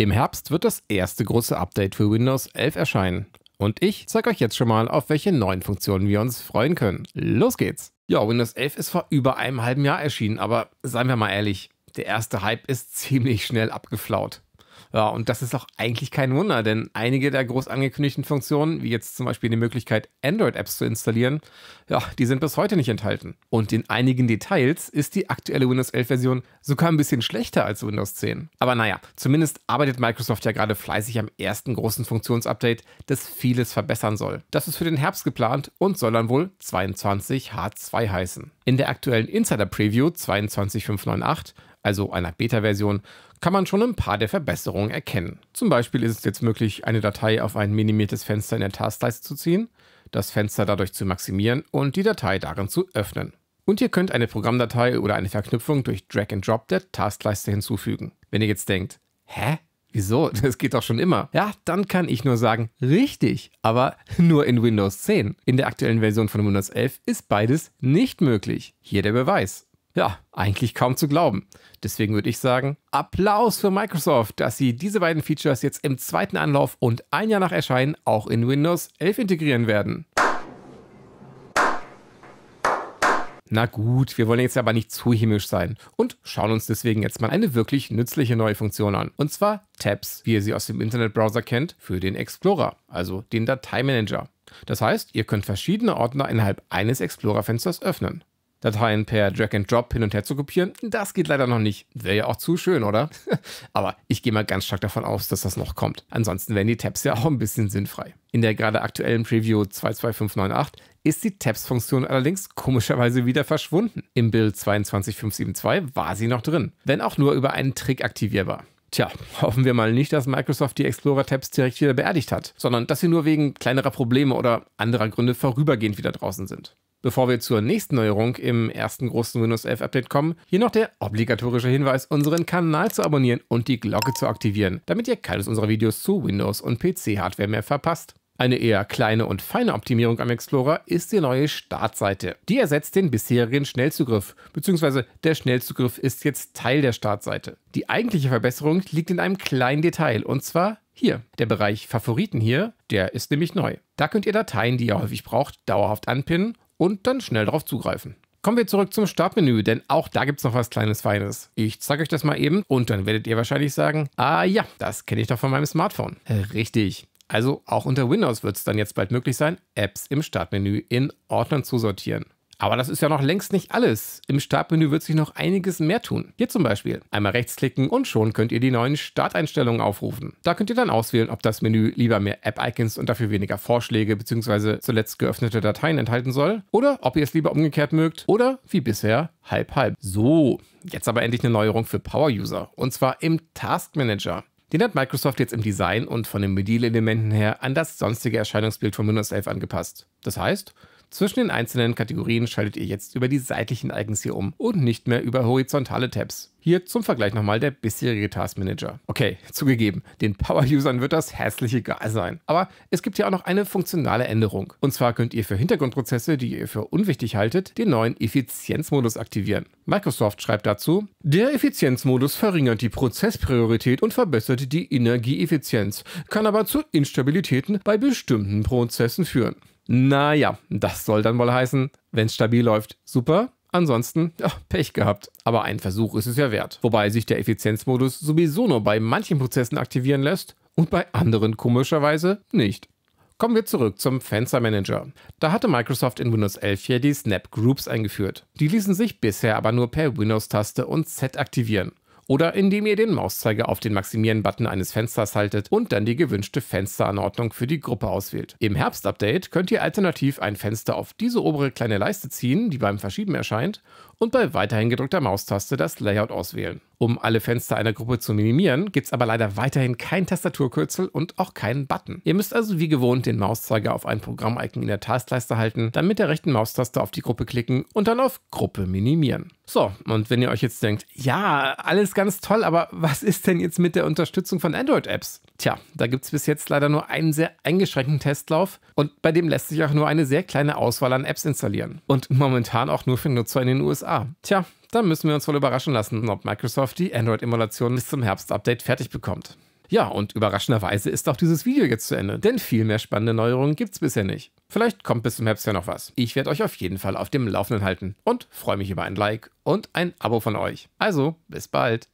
Im Herbst wird das erste große Update für Windows 11 erscheinen. Und ich zeige euch jetzt schon mal, auf welche neuen Funktionen wir uns freuen können. Los geht's! Ja, Windows 11 ist vor über einem halben Jahr erschienen, aber seien wir mal ehrlich, der erste Hype ist ziemlich schnell abgeflaut. Ja, und das ist auch eigentlich kein Wunder, denn einige der groß angekündigten Funktionen, wie jetzt zum Beispiel die Möglichkeit, Android-Apps zu installieren, ja, die sind bis heute nicht enthalten. Und in einigen Details ist die aktuelle Windows 11-Version sogar ein bisschen schlechter als Windows 10. Aber naja, zumindest arbeitet Microsoft ja gerade fleißig am ersten großen Funktionsupdate, das vieles verbessern soll. Das ist für den Herbst geplant und soll dann wohl 22H2 heißen. In der aktuellen Insider-Preview 22598 also einer Beta-Version, kann man schon ein paar der Verbesserungen erkennen. Zum Beispiel ist es jetzt möglich, eine Datei auf ein minimiertes Fenster in der Taskleiste zu ziehen, das Fenster dadurch zu maximieren und die Datei darin zu öffnen. Und ihr könnt eine Programmdatei oder eine Verknüpfung durch Drag and Drop der Taskleiste hinzufügen. Wenn ihr jetzt denkt, hä? Wieso? Das geht doch schon immer. Ja, dann kann ich nur sagen, richtig, aber nur in Windows 10. In der aktuellen Version von Windows 11 ist beides nicht möglich. Hier der Beweis. Ja, eigentlich kaum zu glauben. Deswegen würde ich sagen, Applaus für Microsoft, dass sie diese beiden Features jetzt im zweiten Anlauf und ein Jahr nach Erscheinen auch in Windows 11 integrieren werden. Na gut, wir wollen jetzt aber nicht zu himmlisch sein und schauen uns deswegen jetzt mal eine wirklich nützliche neue Funktion an. Und zwar Tabs, wie ihr sie aus dem Internetbrowser kennt, für den Explorer, also den Dateimanager. Das heißt, ihr könnt verschiedene Ordner innerhalb eines Explorer-Fensters öffnen. Dateien per Drag and Drop hin und her zu kopieren. Das geht leider noch nicht. Wäre ja auch zu schön, oder? Aber ich gehe mal ganz stark davon aus, dass das noch kommt. Ansonsten wären die Tabs ja auch ein bisschen sinnfrei. In der gerade aktuellen Preview 22598 ist die Tabs-Funktion allerdings komischerweise wieder verschwunden. Im Build 22572 war sie noch drin, wenn auch nur über einen Trick aktivierbar. Tja, hoffen wir mal nicht, dass Microsoft die Explorer-Tabs direkt wieder beerdigt hat, sondern dass sie nur wegen kleinerer Probleme oder anderer Gründe vorübergehend wieder draußen sind. Bevor wir zur nächsten Neuerung im ersten großen Windows 11 Update kommen, hier noch der obligatorische Hinweis, unseren Kanal zu abonnieren und die Glocke zu aktivieren, damit ihr keines unserer Videos zu Windows und PC-Hardware mehr verpasst. Eine eher kleine und feine Optimierung am Explorer ist die neue Startseite. Die ersetzt den bisherigen Schnellzugriff, bzw. der Schnellzugriff ist jetzt Teil der Startseite. Die eigentliche Verbesserung liegt in einem kleinen Detail, und zwar hier. Der Bereich Favoriten hier, der ist nämlich neu. Da könnt ihr Dateien, die ihr häufig braucht, dauerhaft anpinnen und dann schnell darauf zugreifen. Kommen wir zurück zum Startmenü, denn auch da gibt es noch was Kleines Feines. Ich zeige euch das mal eben und dann werdet ihr wahrscheinlich sagen, ah ja, das kenne ich doch von meinem Smartphone. Äh, richtig. Also auch unter Windows wird es dann jetzt bald möglich sein, Apps im Startmenü in Ordnern zu sortieren. Aber das ist ja noch längst nicht alles. Im Startmenü wird sich noch einiges mehr tun. Hier zum Beispiel. Einmal rechtsklicken und schon könnt ihr die neuen Starteinstellungen aufrufen. Da könnt ihr dann auswählen, ob das Menü lieber mehr App-Icons und dafür weniger Vorschläge bzw. zuletzt geöffnete Dateien enthalten soll oder ob ihr es lieber umgekehrt mögt oder wie bisher halb halb. So, jetzt aber endlich eine Neuerung für Power-User und zwar im Task Manager. Den hat Microsoft jetzt im Design und von den Medial-Elementen her an das sonstige Erscheinungsbild von Windows 11 angepasst. Das heißt, zwischen den einzelnen Kategorien schaltet ihr jetzt über die seitlichen Icons hier um und nicht mehr über horizontale Tabs. Hier zum Vergleich nochmal der bisherige Task Manager. Okay, zugegeben, den Power-Usern wird das hässlich egal sein. Aber es gibt hier auch noch eine funktionale Änderung. Und zwar könnt ihr für Hintergrundprozesse, die ihr für unwichtig haltet, den neuen Effizienzmodus aktivieren. Microsoft schreibt dazu, der Effizienzmodus verringert die Prozesspriorität und verbessert die Energieeffizienz, kann aber zu Instabilitäten bei bestimmten Prozessen führen. Naja, das soll dann wohl heißen, wenn es stabil läuft, super. Ansonsten, ja, Pech gehabt. Aber ein Versuch ist es ja wert. Wobei sich der Effizienzmodus sowieso nur bei manchen Prozessen aktivieren lässt und bei anderen komischerweise nicht. Kommen wir zurück zum Fenster Manager. Da hatte Microsoft in Windows 11 ja die Snap Groups eingeführt. Die ließen sich bisher aber nur per Windows-Taste und Z aktivieren oder indem ihr den Mauszeiger auf den Maximieren-Button eines Fensters haltet und dann die gewünschte Fensteranordnung für die Gruppe auswählt. Im Herbst-Update könnt ihr alternativ ein Fenster auf diese obere kleine Leiste ziehen, die beim Verschieben erscheint, und bei weiterhin gedrückter Maustaste das Layout auswählen. Um alle Fenster einer Gruppe zu minimieren, gibt es aber leider weiterhin kein Tastaturkürzel und auch keinen Button. Ihr müsst also wie gewohnt den Mauszeiger auf ein Programm-Icon in der Taskleiste halten, dann mit der rechten Maustaste auf die Gruppe klicken und dann auf Gruppe minimieren. So, und wenn ihr euch jetzt denkt, ja, alles ganz toll, aber was ist denn jetzt mit der Unterstützung von Android-Apps? Tja, da gibt es bis jetzt leider nur einen sehr eingeschränkten Testlauf und bei dem lässt sich auch nur eine sehr kleine Auswahl an Apps installieren. Und momentan auch nur für Nutzer in den USA. Tja, dann müssen wir uns wohl überraschen lassen, ob Microsoft die Android-Emulation bis zum Herbst-Update fertig bekommt. Ja, und überraschenderweise ist auch dieses Video jetzt zu Ende, denn viel mehr spannende Neuerungen gibt es bisher nicht. Vielleicht kommt bis zum Herbst ja noch was. Ich werde euch auf jeden Fall auf dem Laufenden halten und freue mich über ein Like und ein Abo von euch. Also, bis bald.